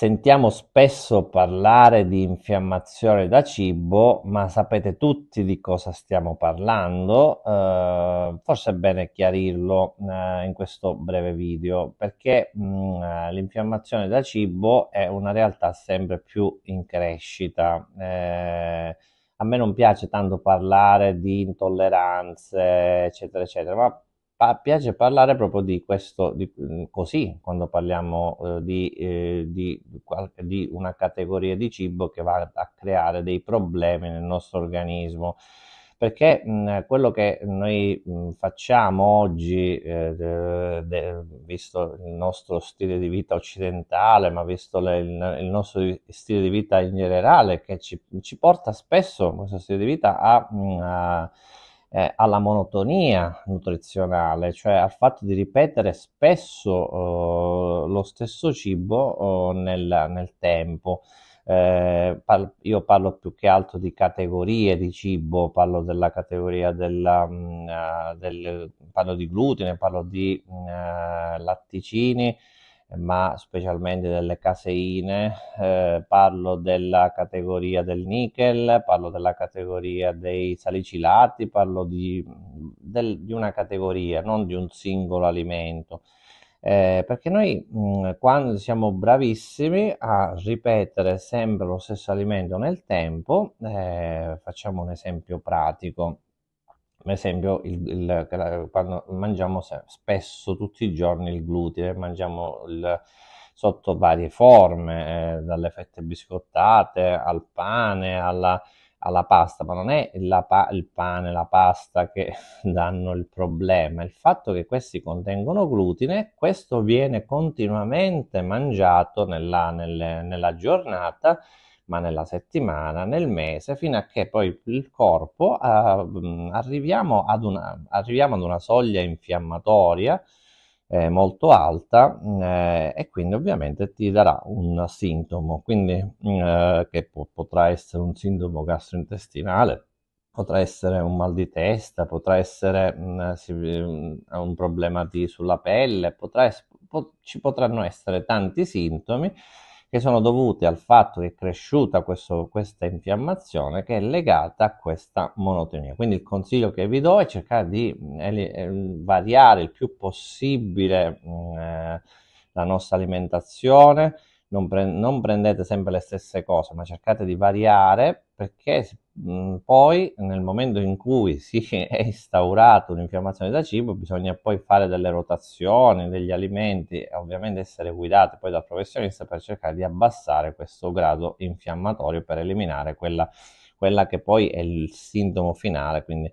Sentiamo spesso parlare di infiammazione da cibo, ma sapete tutti di cosa stiamo parlando? Eh, forse è bene chiarirlo eh, in questo breve video, perché mh, mm, eh, l'infiammazione da cibo è una realtà sempre più in crescita. Eh, a me non piace tanto parlare di intolleranze, eccetera, eccetera, ma Pa- piace parlare proprio di questo, di, mhmm, così, quando parliamo eh, di, eh, di, di, una categoria di cibo che va a creare dei problemi nel nostro organismo. Perché mh, mhmm, quello che noi mh, mhmm, facciamo oggi, eh, de, visto il nostro stile di vita occidentale, ma visto le, il, il, nostro stile di vita in generale, che ci, ci porta spesso, questo stile di vita, a, mh, a eh, alla monotonia nutrizionale, cioè al fatto di ripetere spesso eh, lo stesso cibo eh, nel, nel, tempo. Eh, par- io parlo più che altro di categorie di cibo, parlo della categoria della, mh, mm, eh, del, parlo di glutine, parlo di mh, mm, eh, latticini, ma specialmente delle caseine, eh, parlo della categoria del nickel, parlo della categoria dei salicilati, parlo di, del, di una categoria, non di un singolo alimento. Eh, perché noi mh, mm, quando siamo bravissimi a ripetere sempre lo stesso alimento nel tempo, eh, facciamo un esempio pratico per esempio il, il, quando mangiamo spesso tutti i giorni il glutine, mangiamo il, sotto varie forme, eh, dalle fette biscottate al pane, alla, alla pasta, ma non è pa- il pane, la pasta che danno il problema, il fatto che questi contengono glutine, questo viene continuamente mangiato nella, nelle, nella giornata ma nella settimana, nel mese, fino a che poi il corpo eh, arriviamo, ad una, arriviamo, ad una, soglia infiammatoria eh, molto alta eh, e quindi ovviamente ti darà un sintomo, quindi, eh, che po- potrà essere un sintomo gastrointestinale, potrà essere un mal di testa, potrà essere mh, eh, un problema di, sulla pelle, potrà es- po- ci potranno essere tanti sintomi che sono dovute al fatto che è cresciuta questo, questa infiammazione che è legata a questa monotonia. Quindi il consiglio che vi do è cercare di mm, eh, variare il più possibile mm, eh, la nostra alimentazione, non, pre non prendete sempre le stesse cose, ma cercate di variare perché Mm, poi, nel momento in cui si è instaurata un'infiammazione da cibo, bisogna poi fare delle rotazioni degli alimenti e ovviamente essere guidati poi dal professionista per cercare di abbassare questo grado infiammatorio per eliminare quella quella che poi è il sintomo finale, quindi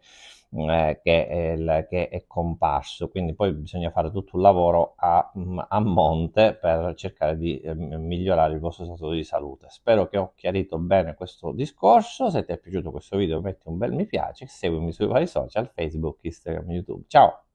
mm, eh, che, è il, che, è comparso. Quindi poi bisogna fare tutto un lavoro a, mm, a monte per cercare di eh, migliorare il vostro stato di salute. Spero che ho chiarito bene questo discorso. Se ti è piaciuto questo video metti un bel mi piace, seguimi sui vari social, Facebook, Instagram, YouTube. Ciao!